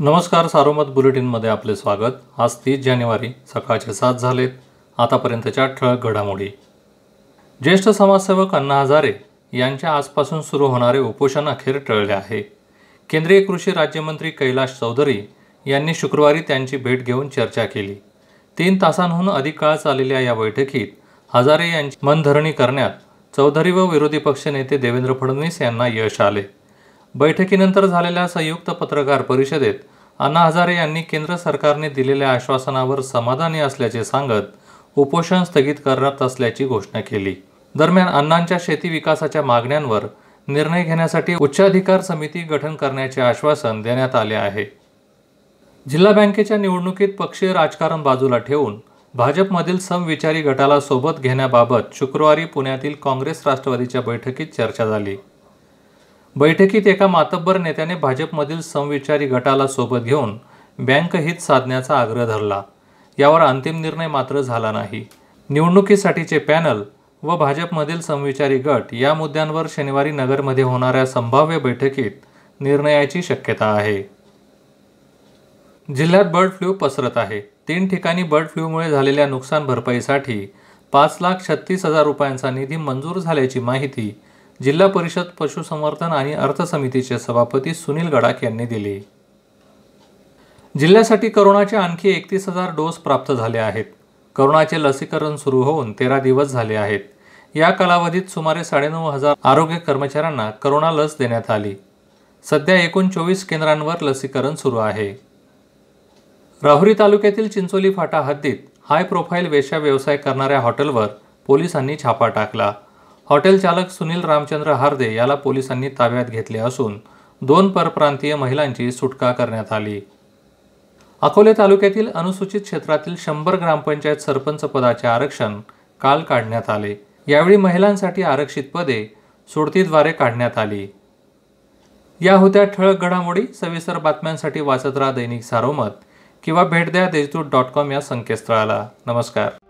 नमस्कार सारोमत बुलेटिनमध्ये आपले स्वागत आज तीस जानेवारी सकाळचे सात झालेत आतापर्यंतच्या ठळक घडामोडी ज्येष्ठ समाजसेवक अण्णा हजारे यांच्या आजपासून सुरू होणारे उपोषण अखेर टळले आहे केंद्रीय कृषी राज्यमंत्री कैलाश चौधरी यांनी शुक्रवारी त्यांची भेट घेऊन चर्चा केली तीन तासांहून अधिक काळ चाललेल्या या बैठकीत हजारे यांची मनधरणी करण्यात चौधरी व विरोधी पक्षनेते देवेंद्र फडणवीस यांना यश आले बैठकीनंतर झालेल्या संयुक्त पत्रकार परिषदेत अण्णा हजारे यांनी केंद्र सरकारने दिलेल्या आश्वासनावर समाधानी असल्याचे सांगत उपोषण स्थगित करत असल्याची घोषणा केली दरम्यान अण्णांच्या शेती विकासाच्या मागण्यांवर निर्णय घेण्यासाठी उच्चाधिकार समिती गठन करण्याचे आश्वासन देण्यात आले आहे जिल्हा बँकेच्या निवडणुकीत पक्षीय राजकारण बाजूला ठेवून भाजपमधील समविचारी गटाला सोबत घेण्याबाबत शुक्रवारी पुण्यातील काँग्रेस राष्ट्रवादीच्या बैठकीत चर्चा झाली बैठकीत एका मातब्बर नेत्याने भाजपमधील समविचारी गटाला सोबत घेऊन बँक हित साधण्याचा आग्रह धरला यावर अंतिम निर्णय मात्र झाला नाही निवडणुकीसाठीचे पॅनल व भाजपमधील समविचारी गट या मुद्द्यांवर शनिवारी नगरमध्ये होणाऱ्या संभाव्य बैठकीत निर्णयाची शक्यता आहे जिल्ह्यात बर्ड फ्लू पसरत आहे तीन ठिकाणी बर्ड फ्लूमुळे झालेल्या नुकसान भरपाईसाठी पाच लाख छत्तीस हजार रुपयांचा निधी मंजूर झाल्याची माहिती जिल्हा परिषद पशुसंवर्धन आणि अर्थ समितीचे सभापती सुनील गडाख यांनी दिली जिल्ह्यासाठी करोनाचे आणखी एकतीस हजार डोस प्राप्त झाले आहेत करोनाचे लसीकरण सुरू होऊन तेरा दिवस झाले आहेत या कालावधीत सुमारे साडेनऊ हजार आरोग्य कर्मचाऱ्यांना करोना लस देण्यात आली सध्या एकूण चोवीस केंद्रांवर लसीकरण सुरू आहे राहुरी तालुक्यातील चिंचोली फाटा हद्दीत हाय प्रोफाईल वेश्या व्यवसाय करणाऱ्या हॉटेलवर पोलिसांनी छापा टाकला हॉटेल चालक सुनील रामचंद्र हार्दे याला पोलिसांनी ताब्यात घेतले असून दोन परप्रांतीय महिलांची सुटका करण्यात आली अकोले तालुक्यातील अनुसूचित क्षेत्रातील शंभर ग्रामपंचायत सरपंच पदाचे आरक्षण काल काढण्यात आले यावेळी महिलांसाठी आरक्षित पदे सोडतीद्वारे काढण्यात आली या होत्या ठळक घडामोडी सविस्तर बातम्यांसाठी वाचत राहा दैनिक सारोमत किंवा भेट द्या देशदूत डॉट कॉम या संकेतस्थळाला नमस्कार